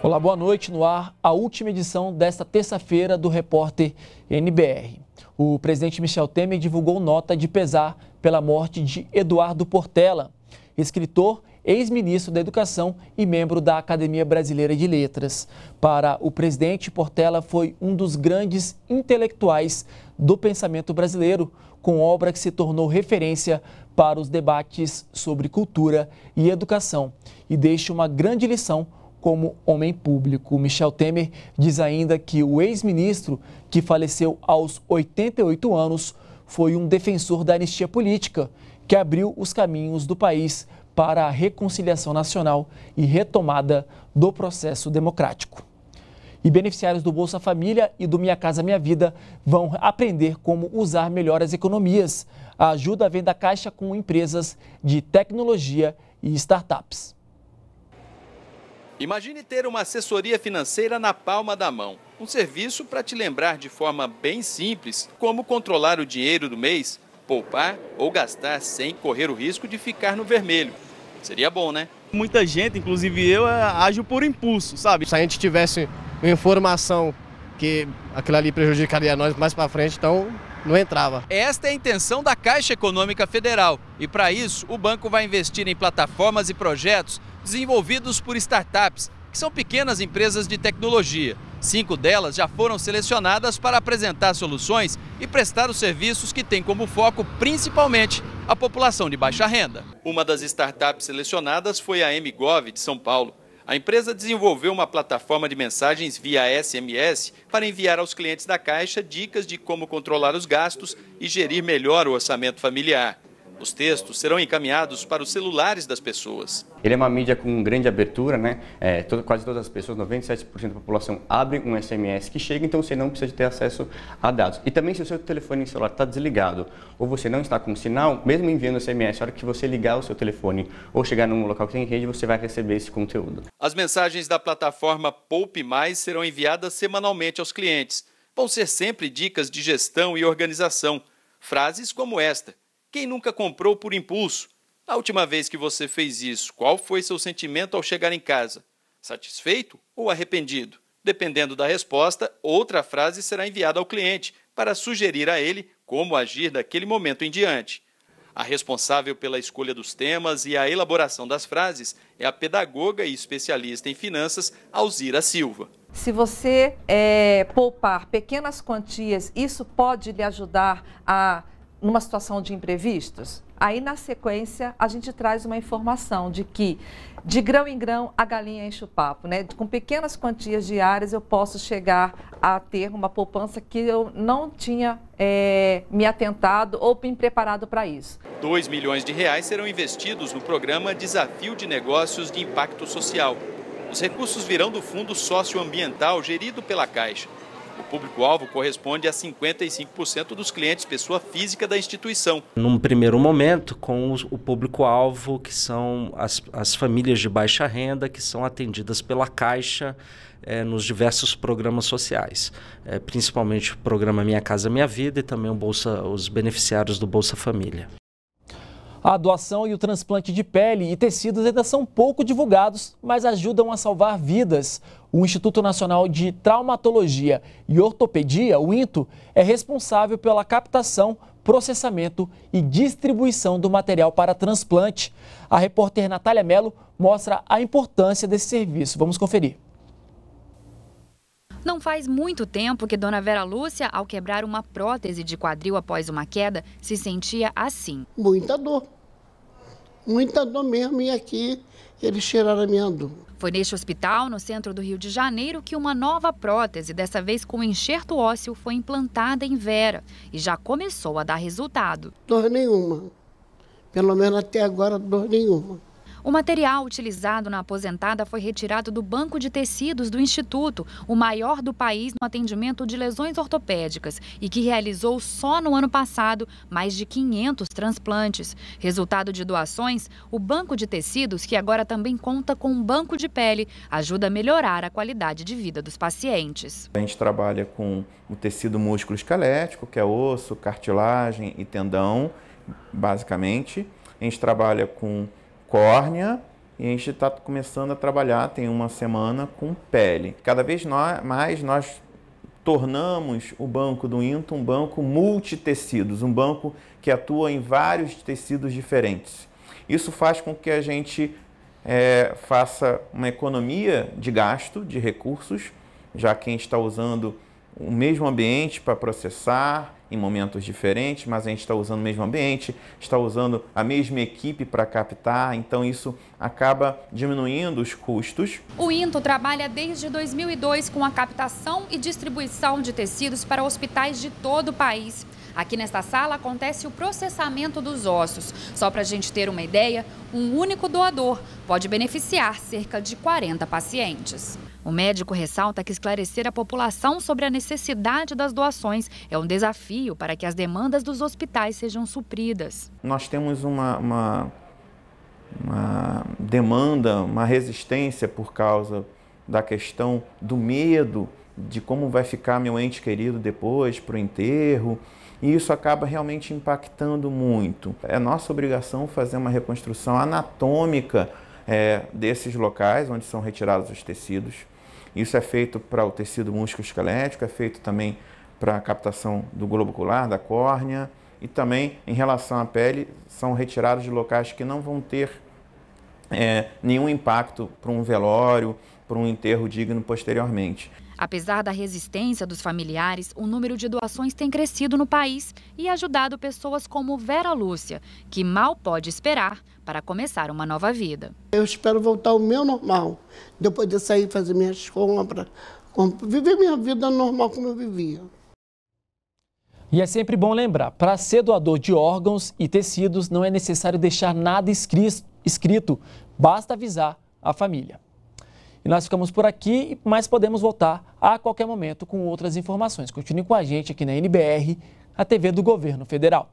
Olá, boa noite. No ar, a última edição desta terça-feira do Repórter NBR. O presidente Michel Temer divulgou nota de pesar pela morte de Eduardo Portela, escritor ex-ministro da Educação e membro da Academia Brasileira de Letras. Para o presidente, Portela foi um dos grandes intelectuais do pensamento brasileiro, com obra que se tornou referência para os debates sobre cultura e educação e deixa uma grande lição como homem público. Michel Temer diz ainda que o ex-ministro, que faleceu aos 88 anos, foi um defensor da anistia política, que abriu os caminhos do país para a reconciliação nacional e retomada do processo democrático. E beneficiários do Bolsa Família e do Minha Casa Minha Vida vão aprender como usar melhor as economias. A ajuda vem da Caixa com empresas de tecnologia e startups. Imagine ter uma assessoria financeira na palma da mão. Um serviço para te lembrar de forma bem simples como controlar o dinheiro do mês poupar ou gastar sem correr o risco de ficar no vermelho. Seria bom, né? Muita gente, inclusive eu, é, ajo por impulso, sabe? Se a gente tivesse uma informação que aquilo ali prejudicaria nós mais para frente, então não entrava. Esta é a intenção da Caixa Econômica Federal e para isso o banco vai investir em plataformas e projetos desenvolvidos por startups, que são pequenas empresas de tecnologia. Cinco delas já foram selecionadas para apresentar soluções e prestar os serviços que têm como foco principalmente a população de baixa renda. Uma das startups selecionadas foi a MGov de São Paulo. A empresa desenvolveu uma plataforma de mensagens via SMS para enviar aos clientes da Caixa dicas de como controlar os gastos e gerir melhor o orçamento familiar. Os textos serão encaminhados para os celulares das pessoas. Ele é uma mídia com grande abertura, né? É, todo, quase todas as pessoas, 97% da população, abre um SMS que chega, então você não precisa de ter acesso a dados. E também se o seu telefone celular está desligado ou você não está com sinal, mesmo enviando SMS, a hora que você ligar o seu telefone ou chegar num local que tem rede, você vai receber esse conteúdo. As mensagens da plataforma Poupe Mais serão enviadas semanalmente aos clientes. Vão ser sempre dicas de gestão e organização. Frases como esta: quem nunca comprou por impulso? A última vez que você fez isso, qual foi seu sentimento ao chegar em casa? Satisfeito ou arrependido? Dependendo da resposta, outra frase será enviada ao cliente para sugerir a ele como agir daquele momento em diante. A responsável pela escolha dos temas e a elaboração das frases é a pedagoga e especialista em finanças Alzira Silva. Se você é, poupar pequenas quantias, isso pode lhe ajudar a numa situação de imprevistos, aí na sequência a gente traz uma informação de que de grão em grão a galinha enche o papo, né? Com pequenas quantias diárias eu posso chegar a ter uma poupança que eu não tinha é, me atentado ou me preparado para isso. 2 milhões de reais serão investidos no programa Desafio de Negócios de Impacto Social. Os recursos virão do Fundo Socioambiental gerido pela Caixa. O público-alvo corresponde a 55% dos clientes pessoa física da instituição. Num primeiro momento, com o público-alvo, que são as, as famílias de baixa renda, que são atendidas pela Caixa é, nos diversos programas sociais, é, principalmente o programa Minha Casa Minha Vida e também o Bolsa, os beneficiários do Bolsa Família. A doação e o transplante de pele e tecidos ainda são pouco divulgados, mas ajudam a salvar vidas. O Instituto Nacional de Traumatologia e Ortopedia, o INTO, é responsável pela captação, processamento e distribuição do material para transplante. A repórter Natália Mello mostra a importância desse serviço. Vamos conferir. Não faz muito tempo que Dona Vera Lúcia, ao quebrar uma prótese de quadril após uma queda, se sentia assim. Muita dor. Muita dor mesmo. E aqui eles tiraram a minha dor. Foi neste hospital, no centro do Rio de Janeiro, que uma nova prótese, dessa vez com enxerto ósseo, foi implantada em Vera e já começou a dar resultado. Dor nenhuma. Pelo menos até agora, dor nenhuma. O material utilizado na aposentada foi retirado do banco de tecidos do Instituto, o maior do país no atendimento de lesões ortopédicas, e que realizou só no ano passado mais de 500 transplantes. Resultado de doações, o banco de tecidos, que agora também conta com um banco de pele, ajuda a melhorar a qualidade de vida dos pacientes. A gente trabalha com o tecido músculo esquelético, que é osso, cartilagem e tendão, basicamente. A gente trabalha com córnea e a gente está começando a trabalhar, tem uma semana, com pele. Cada vez mais nós tornamos o banco do INTA um banco multitecidos, um banco que atua em vários tecidos diferentes. Isso faz com que a gente é, faça uma economia de gasto de recursos, já que a gente está usando o mesmo ambiente para processar em momentos diferentes, mas a gente está usando o mesmo ambiente, está usando a mesma equipe para captar, então isso acaba diminuindo os custos. O INTO trabalha desde 2002 com a captação e distribuição de tecidos para hospitais de todo o país. Aqui nesta sala acontece o processamento dos ossos. Só para a gente ter uma ideia, um único doador pode beneficiar cerca de 40 pacientes. O médico ressalta que esclarecer a população sobre a necessidade das doações é um desafio para que as demandas dos hospitais sejam supridas. Nós temos uma, uma, uma demanda, uma resistência por causa da questão do medo de como vai ficar meu ente querido depois para o enterro e isso acaba realmente impactando muito. É nossa obrigação fazer uma reconstrução anatômica é, desses locais onde são retirados os tecidos. Isso é feito para o tecido músculo-esquelético, é feito também para a captação do globo ocular, da córnea, e também em relação à pele, são retirados de locais que não vão ter é, nenhum impacto para um velório, para um enterro digno posteriormente. Apesar da resistência dos familiares, o número de doações tem crescido no país e ajudado pessoas como Vera Lúcia, que mal pode esperar para começar uma nova vida. Eu espero voltar ao meu normal, depois de sair fazer minhas compras, viver minha vida normal como eu vivia. E é sempre bom lembrar, para ser doador de órgãos e tecidos não é necessário deixar nada escrito, basta avisar a família. E nós ficamos por aqui, mas podemos voltar a qualquer momento com outras informações. Continue com a gente aqui na NBR, a TV do Governo Federal.